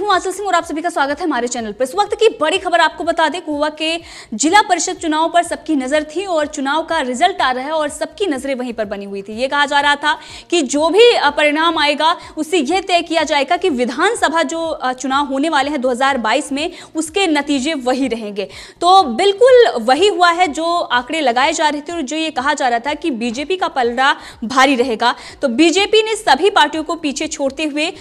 हूं आंचल सिंह और आप सभी का स्वागत है हमारे चैनल पर इस वक्त की बड़ी खबर आपको बता दें गोवा के जिला परिषद चुनाव पर सबकी नजर थी और चुनाव का रिजल्ट आ रहा है और सबकी नजरें वहीं पर बनी हुई थी ये कहा जा रहा था कि जो भी परिणाम आएगा उससे यह तय किया जाएगा कि विधानसभा जो चुनाव होने वाले हैं दो में उसके नतीजे वही रहेंगे तो बिल्कुल वही हुआ है जो आंकड़े लगाए जा रहे थे और जो ये कहा जा रहा था कि बीजेपी का पलड़ा भारी रहेगा तो बीजेपी ने सभी पार्टियों को पीछे छोड़ते हुए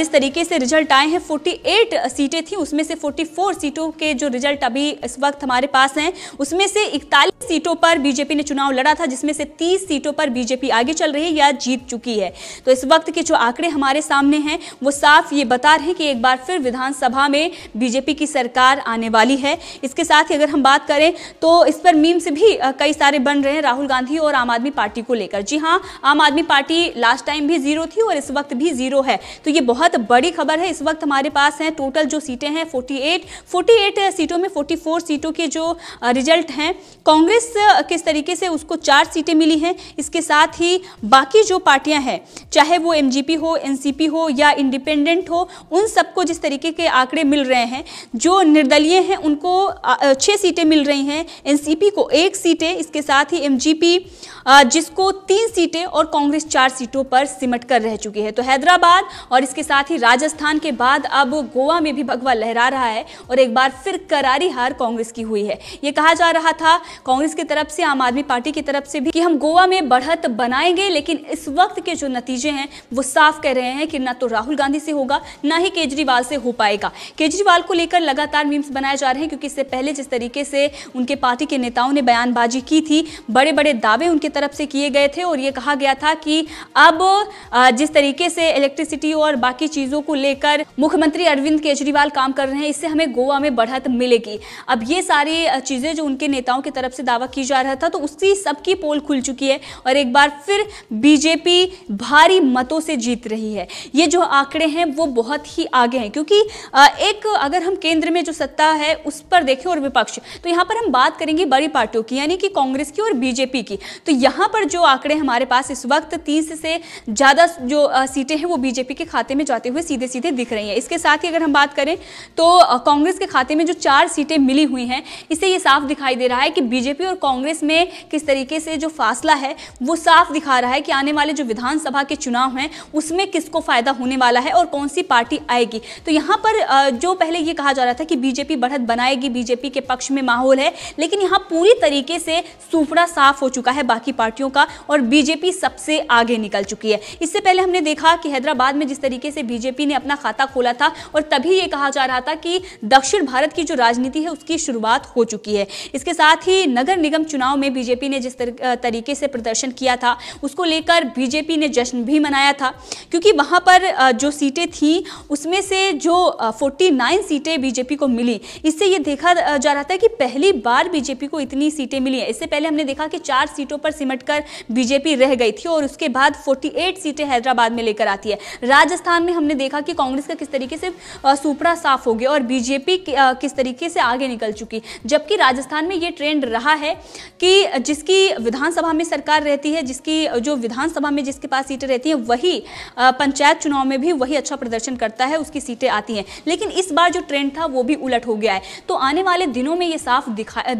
जिस तरीके से रिजल्ट आए हैं 48 सीटें थी उसमें से 44 सीटों के जो रिजल्ट अभी इस वक्त हमारे पास हैं उसमें से इकतालीस सीटों पर बीजेपी ने चुनाव लड़ा था जिसमें से 30 सीटों पर बीजेपी आगे चल रही है या जीत चुकी है तो इस वक्त के जो आंकड़े हमारे सामने हैं वो साफ ये बता रहे हैं कि एक बार फिर विधानसभा में बीजेपी की सरकार आने वाली है इसके साथ ही अगर हम बात करें तो इस पर मीम्स भी कई सारे बन रहे हैं राहुल गांधी और आम आदमी पार्टी को लेकर जी हाँ Aam Aadmi party last time भी जीरो थी और इस वक्त भी जीरो है तो ये बहुत बड़ी खबर है इस वक्त हमारे अपने पास हैं टोटल जो सीटें हैं 48 48 सीटों में 44 सीटों के जो रिजल्ट हैं कांग्रेस किस तरीके से उसको चार सीटें मिली हैं इसके साथ ही बाकी जो पार्टियां हैं चाहे वो एम हो एन हो या इंडिपेंडेंट हो उन सबको जिस तरीके के आंकड़े मिल रहे हैं जो निर्दलीय हैं उनको छः सीटें मिल रही हैं एन को एक सीटें इसके साथ ही एम जिसको तीन सीटें और कांग्रेस चार सीटों पर सिमट कर रह चुकी है तो हैदराबाद और इसके साथ ही राजस्थान के बाद अब गोवा में भी भगवा लहरा रहा है और एक बार फिर करारी हार कांग्रेस की हुई है ये कहा जा रहा था कांग्रेस की तरफ से आम आदमी पार्टी की तरफ से भी कि हम गोवा में बढ़त बनाएंगे लेकिन इस वक्त के जो नतीजे हैं वो साफ कह रहे हैं कि ना तो राहुल गांधी से होगा ना ही केजरीवाल से हो पाएगा केजरीवाल को लेकर लगातार मीम्स बनाए जा रहे हैं क्योंकि इससे पहले जिस तरीके से उनके पार्टी के नेताओं ने बयानबाजी की थी बड़े बड़े दावे उनकी तरफ से किए गए थे और ये कहा गया था कि अब जिस तरीके से इलेक्ट्रिसिटी और बाकी चीज़ों को लेकर मुख्यमंत्री मुख्यमंत्री अरविंद केजरीवाल काम कर रहे हैं इससे हमें गोवा में बढ़त मिलेगी अब ये सारी चीज़ें जो उनके नेताओं की तरफ से दावा की जा रहा था तो उसकी सबकी पोल खुल चुकी है और एक बार फिर बीजेपी भारी मतों से जीत रही है ये जो आंकड़े हैं वो बहुत ही आगे हैं क्योंकि एक अगर हम केंद्र में जो सत्ता है उस पर देखें और विपक्ष तो यहाँ पर हम बात करेंगे बड़ी पार्टियों की यानी कि कांग्रेस की और बीजेपी की तो यहाँ पर जो आंकड़े हमारे पास इस वक्त तीस से ज़्यादा जो सीटें हैं वो बीजेपी के खाते में जाते हुए सीधे सीधे दिख रही हैं इसके साथ ही अगर हम बात करें तो कांग्रेस के खाते में जो चार सीटें मिली हुई हैं इससे ये साफ दिखाई दे रहा है कि बीजेपी और कांग्रेस में किस तरीके से जो फासला है वो साफ दिखा रहा है कि आने वाले जो विधानसभा के चुनाव हैं उसमें किसको फ़ायदा होने वाला है और कौन सी पार्टी आएगी तो यहाँ पर जो पहले ये कहा जा रहा था कि बीजेपी बढ़त बनाएगी बीजेपी के पक्ष में माहौल है लेकिन यहाँ पूरी तरीके से सूफड़ा साफ हो चुका है बाकी पार्टियों का और बीजेपी सबसे आगे निकल चुकी है इससे पहले हमने देखा कि हैदराबाद में जिस तरीके से बीजेपी ने अपना खाता खोला था था और तभी यह कहा जा रहा था कि दक्षिण भारत की जो राजनीति है उसकी शुरुआत हो चुकी है इसके साथ ही नगर निगम चुनाव में बीजेपी ने जिस तरीके से प्रदर्शन किया था उसको लेकर बीजेपी ने जश्न भी मनाया था क्योंकि वहां पर जो सीटें थी उसमें से जो 49 सीटें बीजेपी को मिली इससे यह देखा जा रहा था कि पहली बार बीजेपी को इतनी सीटें मिली इससे पहले हमने देखा कि चार सीटों पर सिमट बीजेपी रह गई थी और उसके बाद 48 सीटें हैदराबाद में लेकर आती है राजस्थान में हमने देखा कि कांग्रेस का किस तरीके से सुपड़ा साफ हो गया और बीजेपी किस तरीके से आगे निकल चुकी जबकि राजस्थान में ये ट्रेंड रहा है कि जिसकी विधानसभा में सरकार रहती है जिसकी जो विधानसभा में जिसके पास सीटें रहती हैं वही पंचायत चुनाव में भी वही अच्छा प्रदर्शन करता है उसकी सीटें आती हैं लेकिन इस बार जो ट्रेंड था वो भी उलट हो गया है तो आने वाले दिनों में ये साफ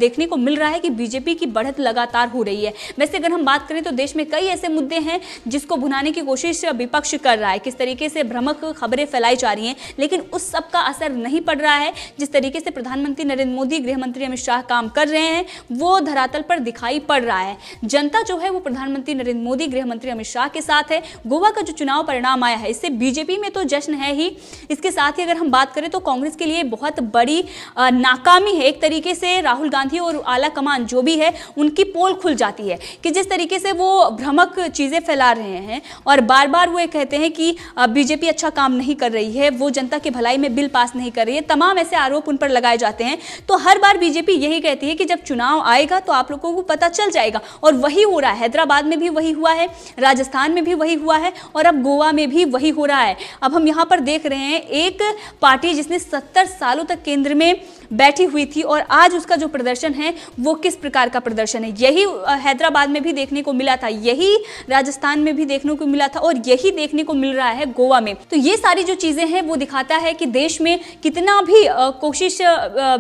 देखने को मिल रहा है कि बीजेपी की बढ़त लगातार हो रही है वैसे अगर हम बात करें तो देश में कई ऐसे मुद्दे हैं जिसको भुनाने की कोशिश विपक्ष कर रहा है किस तरीके से भ्रमक खबरें फैलाई जा रही हैं लेकिन उस सब का असर नहीं पड़ रहा है जिस तरीके से प्रधानमंत्री नरेंद्र मोदी गृहमंत्री अमित शाह काम कर रहे हैं वो धरातल पर दिखाई पड़ रहा है जनता जो है वो प्रधानमंत्री नरेंद्र मोदी गृहमंत्री अमित शाह के साथ है गोवा का जो चुनाव परिणाम आया है इससे बीजेपी में तो जश्न है ही इसके साथ ही अगर हम बात करें तो कांग्रेस के लिए बहुत बड़ी नाकामी है एक तरीके से राहुल गांधी और आला कमान जो भी है उनकी पोल खुल जाती है कि जिस तरीके से वो भ्रमक चीज़ें फैला रहे हैं और बार बार वो ये कहते हैं कि बीजेपी अच्छा काम नहीं कर रही है वो जनता के भलाई में बिल पास नहीं कर रही है तमाम ऐसे आरोप उन पर लगाए जाते हैं तो हर बार बीजेपी यही कहती है कि जब चुनाव आएगा तो आप लोगों को पता चल जाएगा और वही हो रहा है हैदराबाद में भी वही हुआ है राजस्थान में भी वही हुआ है और अब गोवा में भी वही हो रहा है अब हम यहाँ पर देख रहे हैं एक पार्टी जिसने सत्तर सालों तक केंद्र में बैठी हुई थी और आज उसका जो प्रदर्शन है वो किस प्रकार का प्रदर्शन है यही हैदराबाद में भी देखने को मिला था यही राजस्थान में भी देखने को मिला था और यही देखने को मिल रहा है गोवा में तो ये सारी जो चीज़ें हैं वो दिखाता है कि देश में कितना भी कोशिश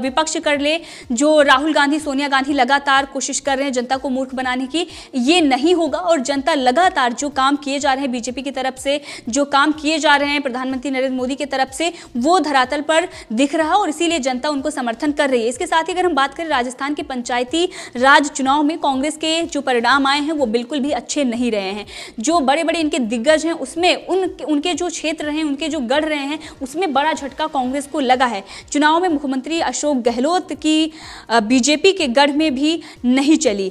विपक्ष कर ले जो राहुल गांधी सोनिया गांधी लगातार कोशिश कर रहे हैं जनता को मूर्ख बनाने की ये नहीं होगा और जनता लगातार जो काम किए जा रहे हैं बीजेपी की तरफ से जो काम किए जा रहे हैं प्रधानमंत्री नरेंद्र मोदी की तरफ से वो धरातल पर दिख रहा और इसीलिए जनता उनको समर्थन कर रही है इसके साथ ही अगर हम बात करें राजस्थान के पंचायती राज चुनाव में कांग्रेस के जो परिणाम आए हैं वो बिल्कुल भी अच्छे नहीं रहे हैं जो बड़े बड़े इनके दिग्गज हैं उसमें उन उनके जो क्षेत्र हैं उनके जो गढ़ रहे हैं उसमें बड़ा झटका कांग्रेस को लगा है चुनाव में मुख्यमंत्री अशोक गहलोत की बीजेपी के गढ़ में भी नहीं चली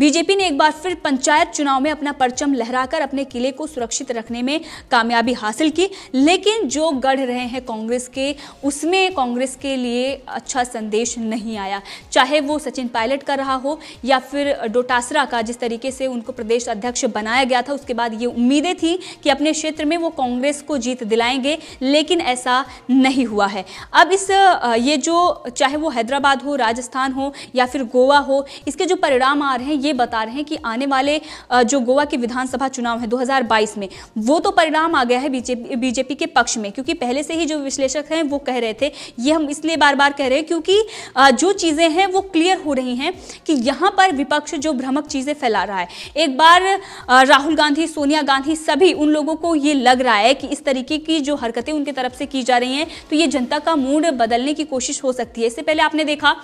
बीजेपी ने एक बार फिर पंचायत चुनाव में अपना परचम लहराकर अपने किले को सुरक्षित रखने में कामयाबी हासिल की लेकिन जो गढ़ रहे हैं कांग्रेस के उसमें कांग्रेस के लिए अच्छा संदेश नहीं आया चाहे वो सचिन पायलट का रहा हो या फिर डोटासरा का जिस तरीके से उनको प्रदेश अध्यक्ष बनाया गया था उसके बाद ये उम्मीदें थी कि अपने क्षेत्र में वो कांग्रेस को जीत दिलाएंगे लेकिन ऐसा नहीं हुआ है अब इस ये जो चाहे वो हैदराबाद हो राजस्थान हो या फिर गोवा हो इसके जो परिणाम आ रहे हैं ये ये बता रहे हैं कि आने वाले जो गोवा के विधानसभा चुनाव है 2022 में वो तो परिणाम आ गया है बीजेपी बीजेपी के पक्ष में क्योंकि पहले से ही जो विश्लेषक हैं वो कह रहे थे ये हम इसलिए बार बार कह रहे हैं क्योंकि जो चीज़ें हैं वो क्लियर हो रही हैं कि यहाँ पर विपक्ष जो भ्रमक चीज़ें फैला रहा है एक बार राहुल गांधी सोनिया गांधी सभी उन लोगों को ये लग रहा है कि इस तरीके की जो हरकतें उनके तरफ से की जा रही हैं तो ये जनता का मूड बदलने की कोशिश हो सकती है इससे पहले आपने देखा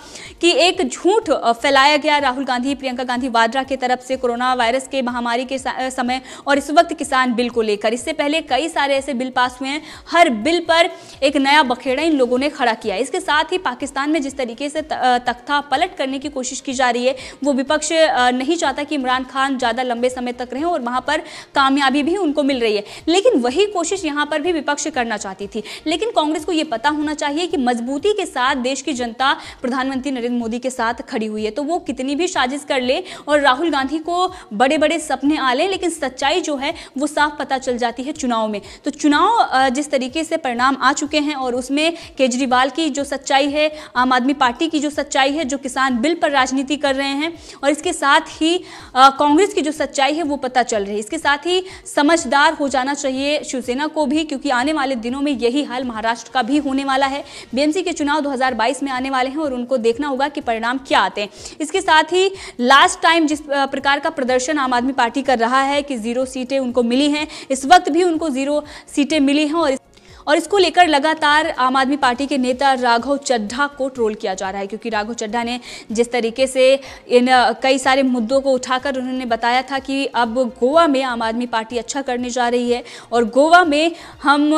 कि एक झूठ फैलाया गया राहुल गांधी प्रियंका गांधी ही वाड्रा की तरफ से कोरोना वायरस के महामारी के समय और इस वक्त किसान बिल को लेकर इससे पहले कई सारे ऐसे बिल पास हुए हैं हर बिल पर एक नया बखेड़ा इन लोगों ने खड़ा किया इसके साथ ही पाकिस्तान में जिस तरीके से तख्ता पलट करने की कोशिश की जा रही है वो विपक्ष नहीं चाहता कि इमरान खान ज़्यादा लंबे समय तक रहें और वहाँ पर कामयाबी भी उनको मिल रही है लेकिन वही कोशिश यहाँ पर भी विपक्ष करना चाहती थी लेकिन कांग्रेस को ये पता होना चाहिए कि मजबूती के साथ देश की जनता प्रधानमंत्री नरेंद्र मोदी के साथ खड़ी हुई है तो वो कितनी भी साजिश कर ले और राहुल गांधी को बड़े बड़े सपने लें लेकिन सच्चाई जो है वो साफ पता चल जाती है चुनाव में तो चुनाव जिस तरीके से परिणाम आ चुके हैं और उसमें केजरीवाल की जो सच्चाई है आम आदमी पार्टी की जो सच्चाई है जो किसान बिल पर राजनीति कर रहे हैं और इसके साथ ही कांग्रेस की जो सच्चाई है वो पता चल रही है इसके साथ ही समझदार हो जाना चाहिए शिवसेना को भी क्योंकि आने वाले दिनों में यही हाल महाराष्ट्र का भी होने वाला है बीएमसी के चुनाव 2022 में आने वाले हैं और उनको देखना होगा कि परिणाम क्या आते हैं इसके साथ ही लास्ट टाइम जिस प्रकार का प्रदर्शन आम आदमी पार्टी कर रहा है कि जीरो सीटें उनको मिली हैं इस वक्त भी उनको जीरो सीटें मिली हैं और इस और इसको लेकर लगातार आम आदमी पार्टी के नेता राघव चड्ढा को ट्रोल किया जा रहा है क्योंकि राघव चड्ढा ने जिस तरीके से इन कई सारे मुद्दों को उठाकर उन्होंने बताया था कि अब गोवा में आम आदमी पार्टी अच्छा करने जा रही है और गोवा में हम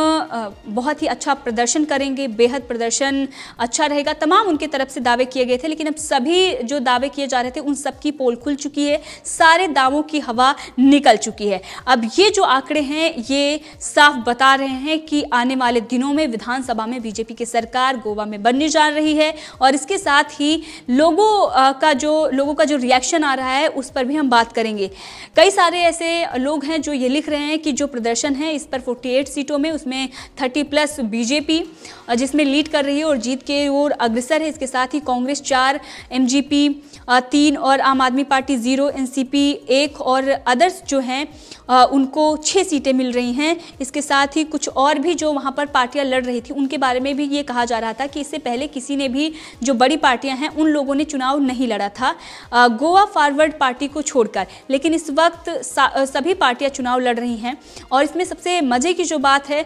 बहुत ही अच्छा प्रदर्शन करेंगे बेहद प्रदर्शन अच्छा रहेगा तमाम उनके तरफ से दावे किए गए थे लेकिन अब सभी जो दावे किए जा रहे थे उन सबकी पोल खुल चुकी है सारे दावों की हवा निकल चुकी है अब ये जो आंकड़े हैं ये साफ बता रहे हैं कि आने वाले दिनों में विधानसभा में बीजेपी की सरकार गोवा में बनने जा रही है और इसके साथ ही लोगों का जो लोगों का जो रिएक्शन आ रहा है उस पर भी हम बात करेंगे कई सारे ऐसे लोग हैं जो ये लिख रहे हैं कि जो प्रदर्शन है इस पर 48 सीटों में उसमें 30 प्लस बीजेपी जिसमें लीड कर रही है और जीत के ओर अग्रसर है इसके साथ ही कांग्रेस चार एम तीन और आम आदमी पार्टी जीरो एन एक और अदर्स जो हैं उनको छः सीटें मिल रही हैं इसके साथ ही कुछ और भी जो वहाँ जहां पर पार्टियां लड़ रही थी उनके बारे में भी ये कहा जा रहा था कि इससे पहले किसी ने भी जो बड़ी पार्टियां हैं उन लोगों ने चुनाव नहीं लड़ा था गोवा फॉरवर्ड पार्टी को छोड़कर लेकिन इस वक्त सभी पार्टियां चुनाव लड़ रही हैं और इसमें सबसे मज़े की जो बात है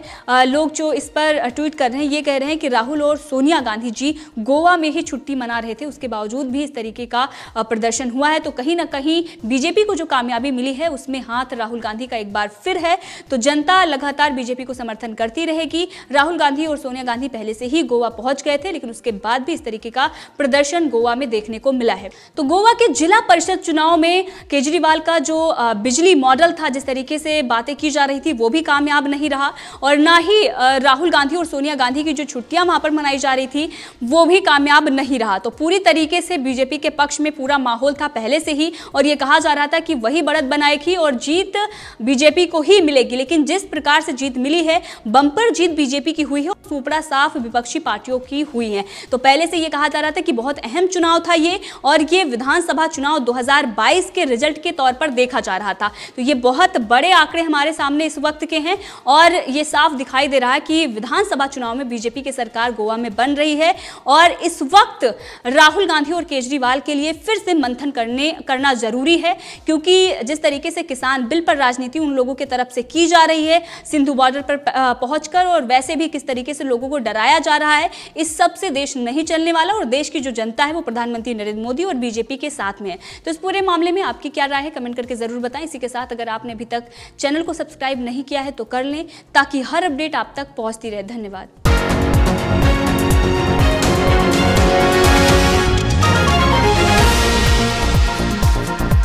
लोग जो इस पर ट्वीट कर रहे हैं ये कह रहे हैं कि राहुल और सोनिया गांधी जी गोवा में ही छुट्टी मना रहे थे उसके बावजूद भी इस तरीके का प्रदर्शन हुआ है तो कहीं ना कहीं बीजेपी को जो कामयाबी मिली है उसमें हाथ राहुल गांधी का एक बार फिर है तो जनता लगातार बीजेपी को समर्थन करती रहेगी कि राहुल गांधी और सोनिया गांधी पहले से ही गोवा पहुंच गए थे लेकिन उसके बाद भी इस तरीके का प्रदर्शन गोवा में देखने को मिला है तो गोवा के जिला परिषद चुनाव में केजरीवाल का जो बिजली मॉडल था जिस तरीके से बातें की जा रही थी वो भी कामयाब नहीं रहा और ना ही राहुल गांधी और सोनिया गांधी की जो छुट्टियां वहां पर मनाई जा रही थी वो भी कामयाब नहीं रहा तो पूरी तरीके से बीजेपी के पक्ष में पूरा माहौल था पहले से ही और ये कहा जा रहा था कि वही बढ़त बनाएगी और जीत बीजेपी को ही मिलेगी लेकिन जिस प्रकार से जीत मिली है बंपर जीत बीजेपी की हुई है और फूपड़ा साफ विपक्षी पार्टियों की हुई है तो पहले से ये कहा जा रहा था कि बहुत अहम चुनाव था ये और ये विधानसभा चुनाव 2022 के रिजल्ट के तौर पर देखा जा रहा था तो ये बहुत बड़े आंकड़े हमारे सामने इस वक्त के हैं और ये साफ दिखाई दे रहा है कि विधानसभा चुनाव में बीजेपी की सरकार गोवा में बन रही है और इस वक्त राहुल गांधी और केजरीवाल के लिए फिर से मंथन करने करना जरूरी है क्योंकि जिस तरीके से किसान बिल पर राजनीति उन लोगों की तरफ से की जा रही है सिंधु बॉर्डर पर पहुंचकर पर और वैसे भी किस तरीके से लोगों को डराया जा रहा है इस सब से देश नहीं चलने वाला और देश की जो जनता है वो प्रधानमंत्री नरेंद्र मोदी और बीजेपी के साथ में है तो इस पूरे मामले में आपकी क्या राय है कमेंट करके ज़रूर बताएं इसी के साथ अगर आपने अभी तक चैनल को सब्सक्राइब नहीं किया है तो कर लें ताकि हर अपडेट आप तक पहुँचती रहे धन्यवाद